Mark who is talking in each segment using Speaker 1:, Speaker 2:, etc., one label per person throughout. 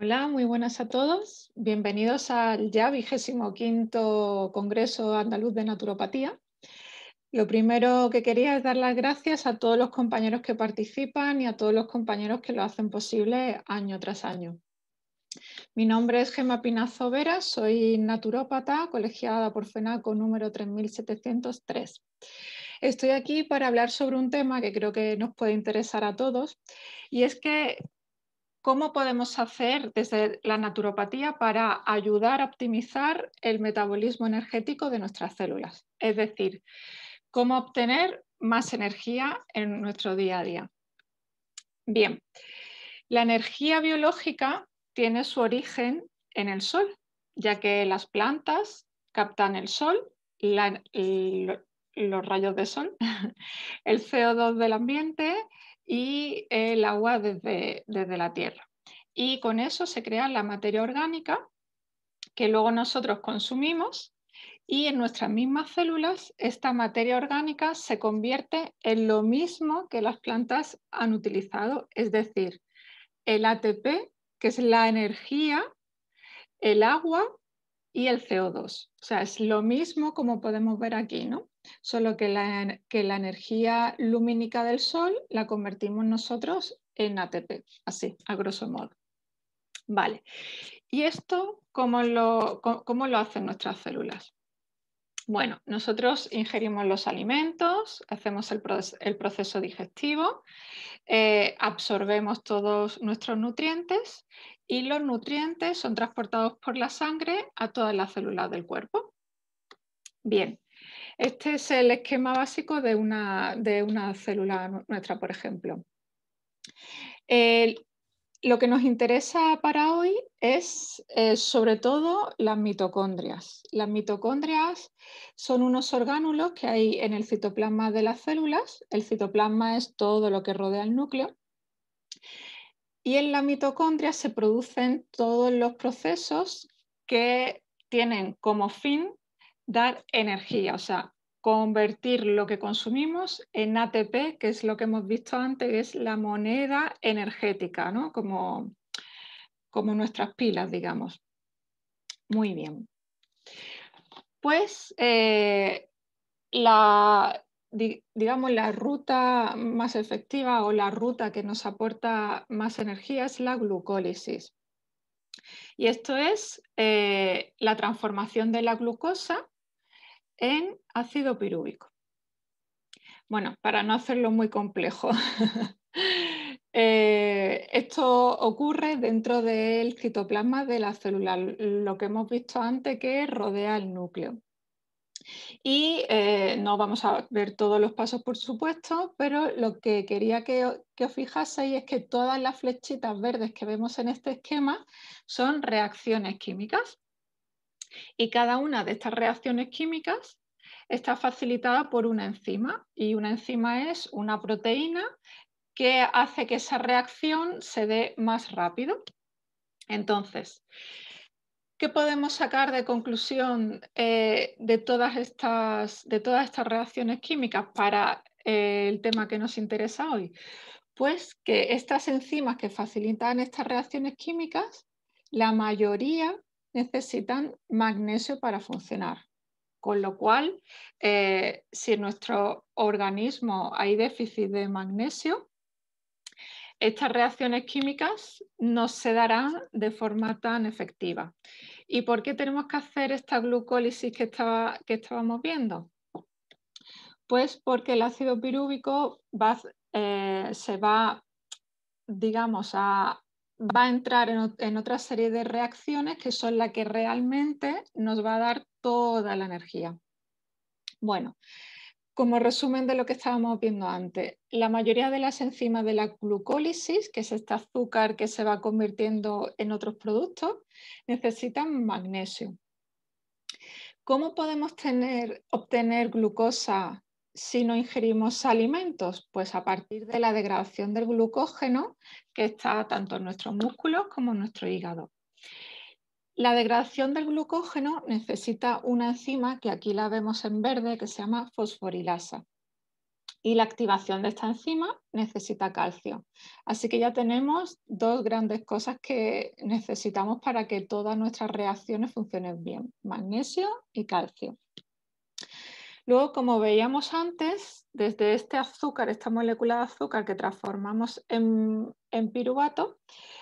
Speaker 1: Hola, muy buenas a todos. Bienvenidos al ya vigésimo quinto Congreso Andaluz de Naturopatía. Lo primero que quería es dar las gracias a todos los compañeros que participan y a todos los compañeros que lo hacen posible año tras año. Mi nombre es Gemma Pinazo Vera, soy naturópata colegiada por FENACO número 3703. Estoy aquí para hablar sobre un tema que creo que nos puede interesar a todos y es que ¿Cómo podemos hacer desde la naturopatía para ayudar a optimizar el metabolismo energético de nuestras células? Es decir, ¿cómo obtener más energía en nuestro día a día? Bien, la energía biológica tiene su origen en el sol, ya que las plantas captan el sol, los rayos de sol, el CO2 del ambiente y el agua desde, desde la tierra. Y con eso se crea la materia orgánica que luego nosotros consumimos y en nuestras mismas células esta materia orgánica se convierte en lo mismo que las plantas han utilizado, es decir, el ATP, que es la energía, el agua y el CO2. O sea, es lo mismo como podemos ver aquí, ¿no? solo que la, energía lumínica del Sol la convertimos nosotros en ATP, así, a grosso modo. Vale, ¿y esto cómo lo, lo hacen nuestras células? Bueno, nosotros ingerimos los alimentos, hacemos el, proceso digestivo, eh, absorbemos todos nuestros nutrientes y los nutrientes son transportados por la sangre a todas las células del cuerpo. Bien, este es el esquema básico de una, célula nuestra, por ejemplo. lo que nos interesa para hoy es eh, sobre todo las mitocondrias. Las mitocondrias son unos orgánulos que hay en el citoplasma de las células. El citoplasma es todo lo que rodea el núcleo. Y en la mitocondria se producen todos los procesos que tienen como fin dar energía, o sea, convertir lo que consumimos en ATP, que es lo que hemos visto antes, que es la moneda energética, ¿no? Como, nuestras pilas, digamos. Muy bien. Pues eh, la, digamos, la ruta más efectiva o la ruta que nos aporta más energía es la glucólisis. Y esto es eh, la transformación de la glucosa en ácido pirúvico. Bueno, para no hacerlo muy complejo, eh, esto ocurre dentro del citoplasma de la célula, lo que hemos visto antes que rodea el núcleo. Y eh, no vamos a ver todos los pasos, por supuesto, pero lo que quería que, que, os fijaseis es que todas las flechitas verdes que vemos en este esquema son reacciones químicas. Y cada una de estas reacciones químicas está facilitada por una enzima y una enzima es una proteína que hace que esa reacción se dé más rápido. Entonces, ¿qué podemos sacar de conclusión eh, de, todas estas, reacciones químicas para eh, el tema que nos interesa hoy? Pues que estas enzimas que facilitan estas reacciones químicas, la mayoría necesitan magnesio para funcionar. Con lo cual, eh, si en nuestro organismo hay déficit de magnesio, estas reacciones químicas no se darán de forma tan efectiva. ¿Y por qué tenemos que hacer esta glucólisis que, estaba, que estábamos viendo? Pues porque el ácido pirúvico eh, se va, digamos, a va a entrar en, otra serie de reacciones que son las que realmente nos va a dar toda la energía. Bueno, como resumen de lo que estábamos viendo antes, la mayoría de las enzimas de la glucólisis, que es este azúcar que se va convirtiendo en otros productos, necesitan magnesio. ¿Cómo podemos tener, obtener glucosa si no ingerimos alimentos? Pues a partir de la degradación del glucógeno que está tanto en nuestros músculos como en nuestro hígado. La degradación del glucógeno necesita una enzima que aquí la vemos en verde que se llama fosforilasa. Y la activación de esta enzima necesita calcio. Así que ya tenemos dos grandes cosas que necesitamos para que todas nuestras reacciones funcionen bien, magnesio y calcio. Luego, como veíamos antes, desde este azúcar, esta molécula de azúcar que transformamos en, piruvato,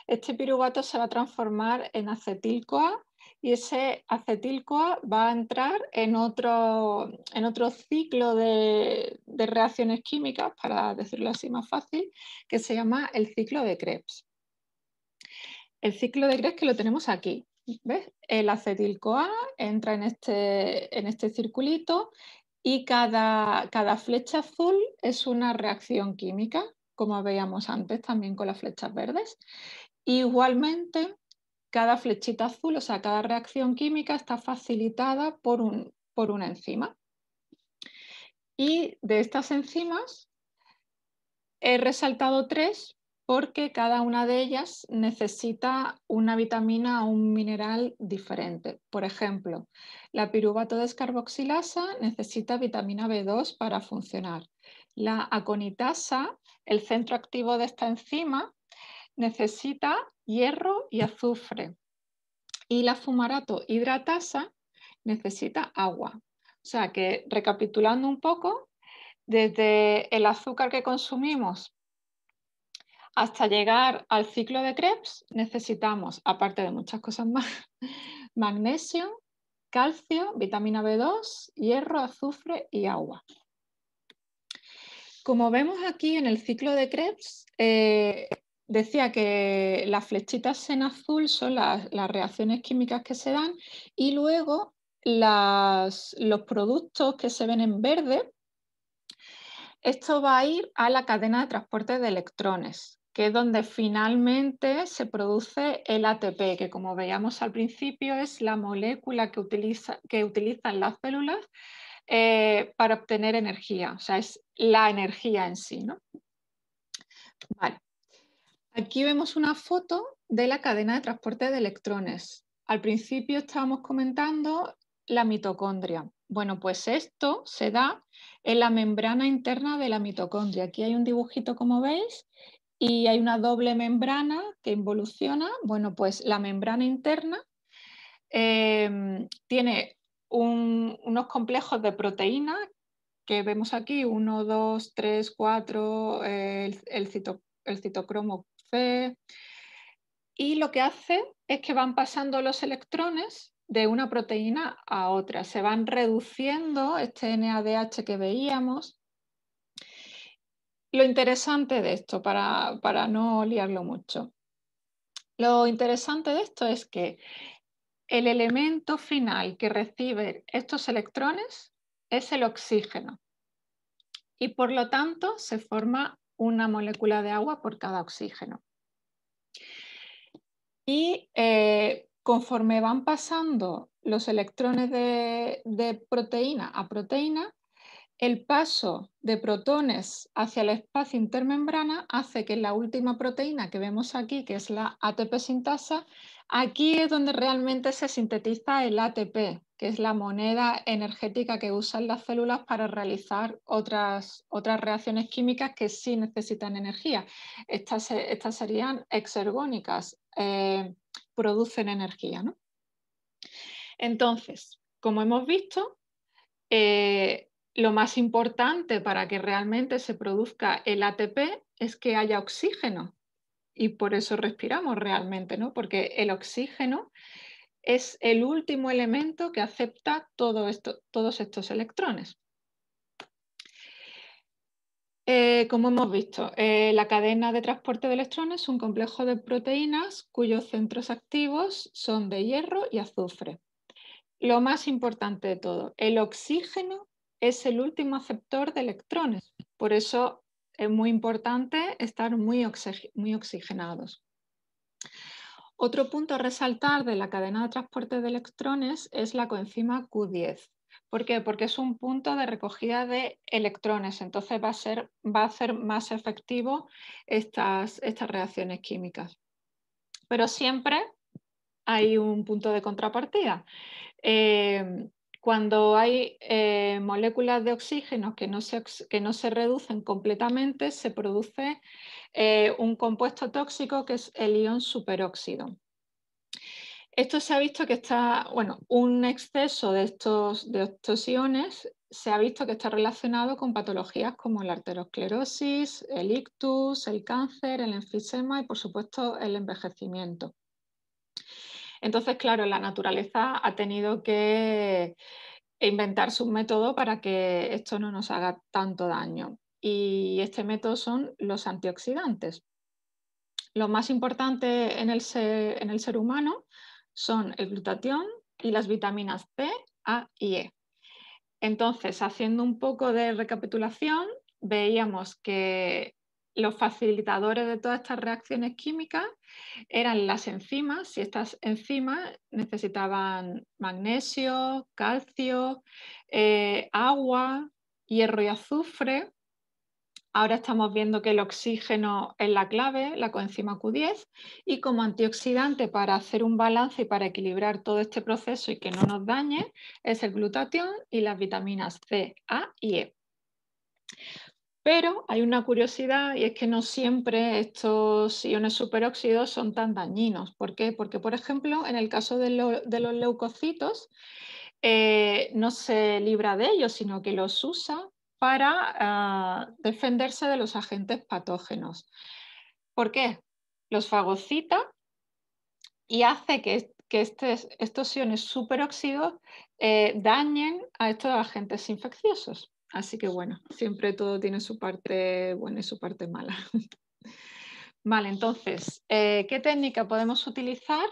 Speaker 1: este piruvato se va a transformar en acetil-CoA y ese acetil-CoA va a entrar en otro, en otro ciclo de, reacciones químicas, para decirlo así más fácil, que se llama el ciclo de Krebs. El ciclo de Krebs que lo tenemos aquí. ¿Ves? El acetil-CoA entra en este, en este circulito y cada, flecha azul es una reacción química, como veíamos antes también con las flechas verdes. Igualmente, cada flechita azul, o sea, cada reacción química está facilitada por, un, por una enzima. Y de estas enzimas he resaltado tres porque cada una de ellas necesita una vitamina o un mineral diferente. Por ejemplo, la piruvato descarboxilasa necesita vitamina B2 para funcionar. La aconitasa, el centro activo de esta enzima, necesita hierro y azufre. Y la fumarato hidratasa necesita agua. O sea que, recapitulando un poco, desde el azúcar que consumimos hasta llegar al ciclo de Krebs necesitamos, aparte de muchas cosas más, magnesio, calcio, vitamina B2, hierro, azufre y agua. Como vemos aquí en el ciclo de Krebs, eh, decía que las flechitas en azul son las, reacciones químicas que se dan y luego los productos que se ven en verde, esto va a ir a la cadena de transporte de electrones que es donde finalmente se produce el ATP, que como veíamos al principio es la molécula que, utilizan las células eh, para obtener energía, o sea, es la energía en sí. Aquí vemos una foto de la cadena de transporte de electrones. Al principio estábamos comentando la mitocondria. Bueno, pues esto se da en la membrana interna de la mitocondria. Aquí hay un dibujito, como veis, y hay una doble membrana que involuciona. Bueno, pues la membrana interna em, tiene unos complejos de proteínas que vemos aquí, 1, 2, 3, 4, el citocromo C, y lo que hace es que van pasando los electrones de una proteína a otra, se van reduciendo este NADH que veíamos lo interesante de esto, para, no liarlo mucho. Lo interesante de esto es que el elemento final que recibe estos electrones es el oxígeno y por lo tanto se forma una molécula de agua por cada oxígeno. Y eh, conforme van pasando los electrones de proteína a proteína, el paso de protones hacia el espacio intermembrana hace que la última proteína que vemos aquí, que es la ATP sintasa, aquí es donde realmente se sintetiza el ATP, que es la moneda energética que usan las células para realizar otras, otras reacciones químicas que sí necesitan energía. Estas, estas serían exergónicas, eh, producen energía. Entonces, como hemos visto, eh, lo más importante para que realmente se produzca el ATP es que haya oxígeno y por eso respiramos realmente, Porque el oxígeno es el último elemento que acepta todos estos electrones. Eh, como hemos visto, eh, la cadena de transporte de electrones es un complejo de proteínas cuyos centros activos son de hierro y azufre. Lo más importante de todo, el oxígeno es el último aceptor de electrones. Por eso es muy importante estar muy, oxigenados. Otro punto a resaltar de la cadena de transporte de electrones es la coenzima Q10. ¿Por qué? Porque es un punto de recogida de electrones, entonces va a, ser, va a más efectivo estas, estas reacciones químicas. Pero siempre hay un punto de contrapartida. Eh, cuando hay eh, moléculas de oxígeno que no, se, reducen completamente, se produce eh, un compuesto tóxico que es el ion superóxido. Esto se ha visto que está, bueno, un exceso de estos, de estos iones se ha visto que está relacionado con patologías como la arteriosclerosis, el ictus, el cáncer, el enfisema y, por supuesto, el envejecimiento. Entonces, claro, la naturaleza ha tenido que inventar su método para que esto no nos haga tanto daño. Y este método son los antioxidantes. Lo más importante en el ser, en el ser humano son el glutatión y las vitaminas C, A y E. Entonces, haciendo un poco de recapitulación, veíamos que los facilitadores de todas estas reacciones químicas eran las enzimas, y estas enzimas necesitaban magnesio, calcio, eh, agua, hierro y azufre. Ahora estamos viendo que el oxígeno es la clave, la coenzima Q10, y como antioxidante para hacer un balance y para equilibrar todo este proceso y que no nos dañe, es el glutatión y las vitaminas C, A y E. Pero hay una curiosidad y es que no siempre estos iones superóxidos son tan dañinos. ¿Por qué? Porque, por ejemplo, en el caso de, los leucocitos, eh, no se libra de ellos, sino que los usa para ah, defenderse de los agentes patógenos. ¿Por qué? Los fagocita y hace que, estos iones superóxidos eh, dañen a estos agentes infecciosos. Así que bueno, siempre todo tiene su parte buena y su parte mala. Vale, entonces, eh, ¿qué técnica podemos utilizar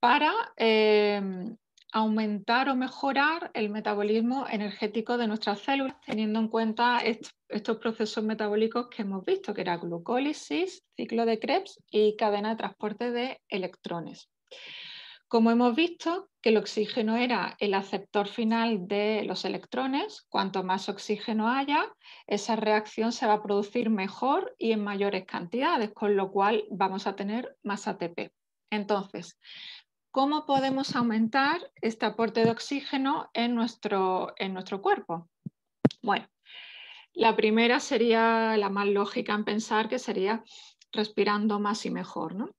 Speaker 1: para em, aumentar o mejorar el metabolismo energético de nuestras células, teniendo en cuenta estos procesos metabólicos que hemos visto, que era glucólisis, ciclo de Krebs y cadena de transporte de electrones? Como hemos visto, que el oxígeno era el aceptor final de los electrones, cuanto más oxígeno haya, esa reacción se va a producir mejor y en mayores cantidades, con lo cual vamos a tener más ATP. Entonces, ¿cómo podemos aumentar este aporte de oxígeno en nuestro, en nuestro cuerpo? Bueno, la primera sería la más lógica en pensar que sería respirando más y mejor, ¿no?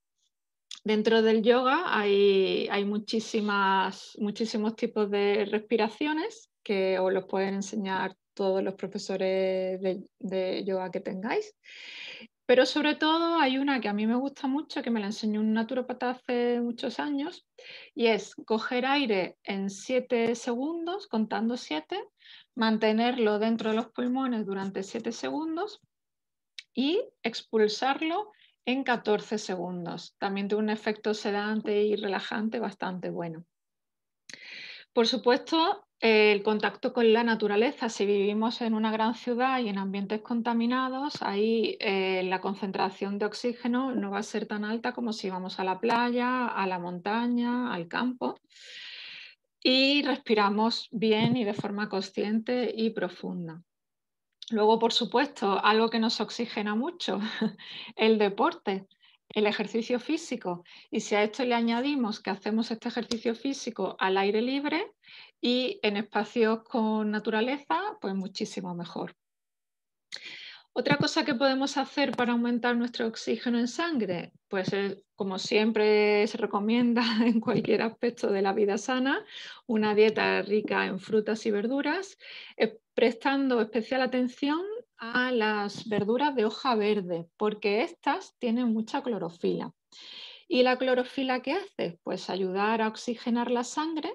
Speaker 1: Dentro del yoga hay, muchísimos tipos de respiraciones que os los pueden enseñar todos los profesores de, de yoga que tengáis. Pero sobre todo hay una que a mí me gusta mucho, que me la enseñó un naturopata hace muchos años, y es coger aire en 7 segundos, contando 7, mantenerlo dentro de los pulmones durante 7 segundos y expulsarlo en 14 segundos. También tuvo un efecto sedante y relajante bastante bueno. Por supuesto, el contacto con la naturaleza. Si vivimos en una gran ciudad y en ambientes contaminados, ahí eh, la concentración de oxígeno no va a ser tan alta como si vamos a la playa, a la montaña, al campo. Y respiramos bien y de forma consciente y profunda. Luego, por supuesto, algo que nos oxigena mucho, el deporte, el ejercicio físico. Y si a esto le añadimos que hacemos este ejercicio físico al aire libre y en espacios con naturaleza, pues muchísimo mejor. Otra cosa que podemos hacer para aumentar nuestro oxígeno en sangre, pues eh, como siempre se recomienda en cualquier aspecto de la vida sana, una dieta rica en frutas y verduras, eh, prestando especial atención a las verduras de hoja verde, porque estas tienen mucha clorofila. ¿Y la clorofila qué hace? Pues ayudar a oxigenar la sangre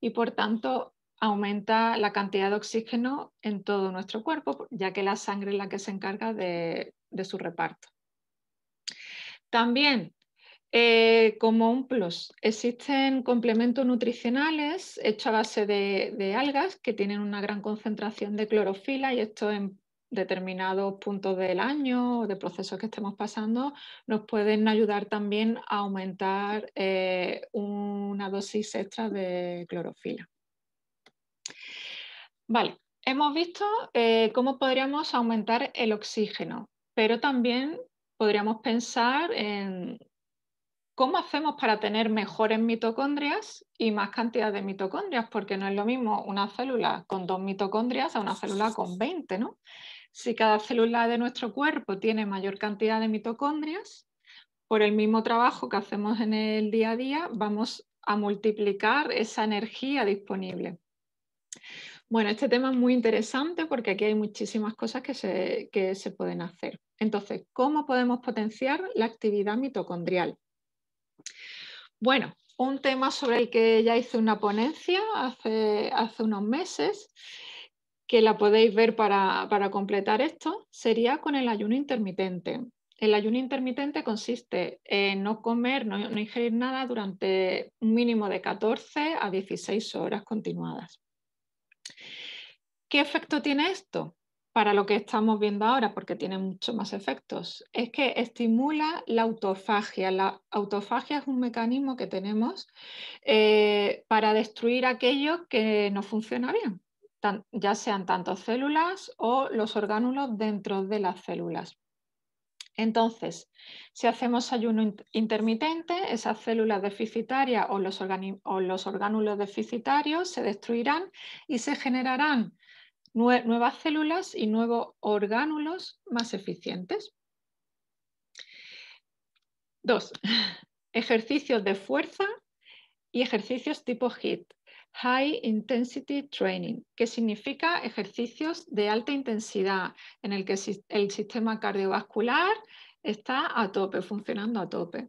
Speaker 1: y por tanto aumenta la cantidad de oxígeno en todo nuestro cuerpo, ya que la sangre es la que se encarga de, su reparto. También, eh, como un plus, existen complementos nutricionales hechos a base de, algas que tienen una gran concentración de clorofila y esto en determinados puntos del año o de procesos que estemos pasando nos pueden ayudar también a aumentar eh, una dosis extra de clorofila. Vale, hemos visto eh, cómo podríamos aumentar el oxígeno, pero también podríamos pensar en cómo hacemos para tener mejores mitocondrias y más cantidad de mitocondrias, porque no es lo mismo una célula con dos mitocondrias a una célula con 20, Si cada célula de nuestro cuerpo tiene mayor cantidad de mitocondrias, por el mismo trabajo que hacemos en el día a día, vamos a multiplicar esa energía disponible. Bueno, este tema es muy interesante porque aquí hay muchísimas cosas que se, pueden hacer. Entonces, ¿cómo podemos potenciar la actividad mitocondrial? Bueno, un tema sobre el que ya hice una ponencia hace, unos meses, que la podéis ver para, completar esto, sería con el ayuno intermitente. El ayuno intermitente consiste en no comer, no ingerir nada durante un mínimo de 14 a 16 horas continuadas. ¿Qué efecto tiene esto? Para lo que estamos viendo ahora, porque tiene muchos más efectos, es que estimula la autofagia. La autofagia es un mecanismo que tenemos eh, para destruir aquello que no funciona bien, ya sean tanto células o los orgánulos dentro de las células. Entonces, si hacemos ayuno intermitente, esas células deficitarias o los, o los, orgánulos deficitarios se destruirán y se generarán nuevas células y nuevos orgánulos más eficientes. Dos, ejercicios de fuerza y ejercicios tipo HIIT, High Intensity Training, que significa ejercicios de alta intensidad en el que el sistema cardiovascular está a tope, funcionando a tope.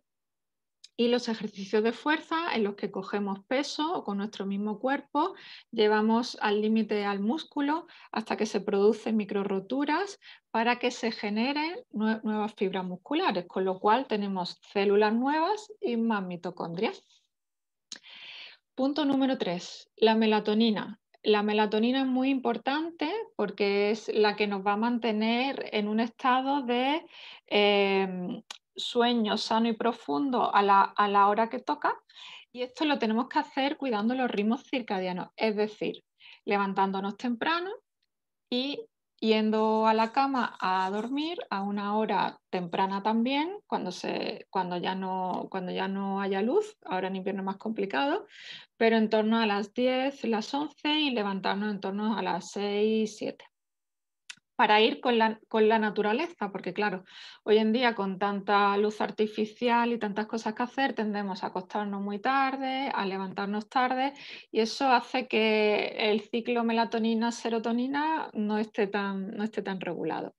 Speaker 1: Y los ejercicios de fuerza en los que cogemos peso o con nuestro mismo cuerpo, llevamos al límite al músculo hasta que se producen roturas para que se generen nuevas fibras musculares, con lo cual tenemos células nuevas y más mitocondrias. Punto número 3, la melatonina. La melatonina es muy importante porque es la que nos va a mantener en un estado de eh, sueño sano y profundo a la, hora que toca y esto lo tenemos que hacer cuidando los ritmos circadianos, es decir, levantándonos temprano y yendo a la cama a dormir a una hora temprana también, cuando, se, cuando, ya, no, cuando ya no haya luz, ahora en invierno más complicado, pero en torno a las 10, las 11 y levantarnos en torno a las 6, 7 para ir con la, naturaleza, porque claro, hoy en día con tanta luz artificial y tantas cosas que hacer, tendemos a acostarnos muy tarde, a levantarnos tarde, y eso hace que el ciclo melatonina-serotonina no, esté tan, no esté tan regulado.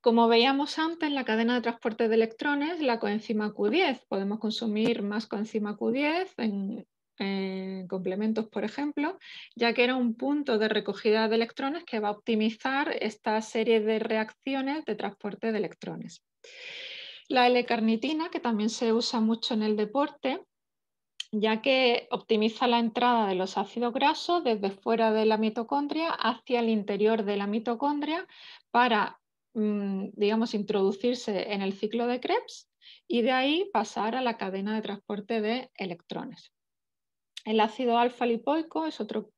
Speaker 1: Como veíamos antes, en la cadena de transporte de electrones, la coenzima Q10, podemos consumir más coenzima Q10 en, en complementos, por ejemplo, ya que era un punto de recogida de electrones que va a optimizar esta serie de reacciones de transporte de electrones. La L-carnitina, que también se usa mucho en el deporte, ya que optimiza la entrada de los ácidos grasos desde fuera de la mitocondria hacia el interior de la mitocondria para, mm, digamos, introducirse en el ciclo de Krebs y de ahí pasar a la cadena de transporte de electrones. El ácido alfa lipoico es otro,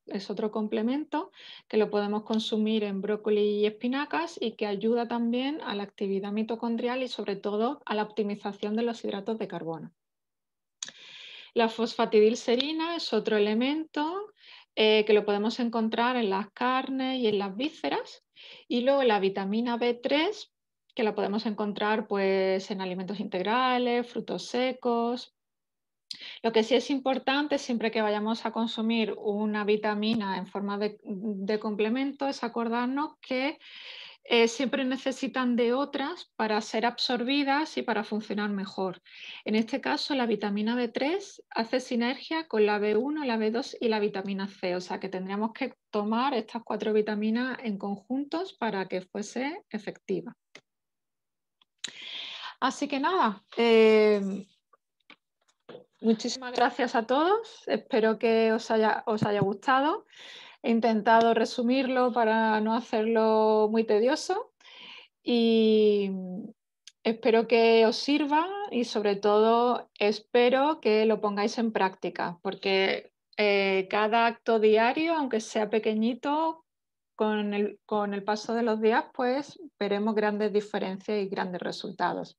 Speaker 1: complemento que lo podemos consumir en brócoli y espinacas y que ayuda también a la actividad mitocondrial y sobre todo a la optimización de los hidratos de carbono. La fosfatidilserina es otro elemento eh, que lo podemos encontrar en las carnes y en las vísceras. Y luego la vitamina B3, que la podemos encontrar pues, en alimentos integrales, frutos secos, lo que sí es importante siempre que vayamos a consumir una vitamina en forma de, complemento es acordarnos que eh, siempre necesitan de otras para ser absorbidas y para funcionar mejor. En este caso, la vitamina B3 hace sinergia con la B1, la B2 y la vitamina C, o sea que tendríamos que tomar estas cuatro vitaminas en conjuntos para que fuese efectiva. Así que nada, em, Muchísimas gracias a todos. Espero que os haya, gustado. He intentado resumirlo para no hacerlo muy tedioso y espero que os sirva y sobre todo espero que lo pongáis en práctica porque eh, cada acto diario, aunque sea pequeñito, con el, con el paso de los días, pues veremos grandes diferencias y grandes resultados.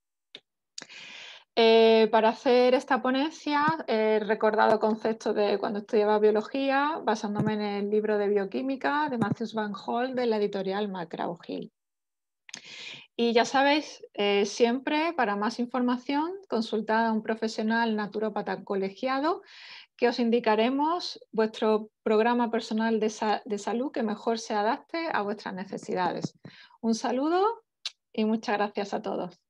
Speaker 1: Eh, para hacer esta ponencia he eh, recordado conceptos de cuando estudiaba biología, basándome en el libro de bioquímica de Matthews Van Hall de la editorial McGraw Hill. Y ya sabéis, eh, siempre para más información, consultad a un profesional naturópata colegiado que os indicaremos vuestro programa personal de salud que mejor se adapte a vuestras necesidades. Un saludo y muchas gracias a todos.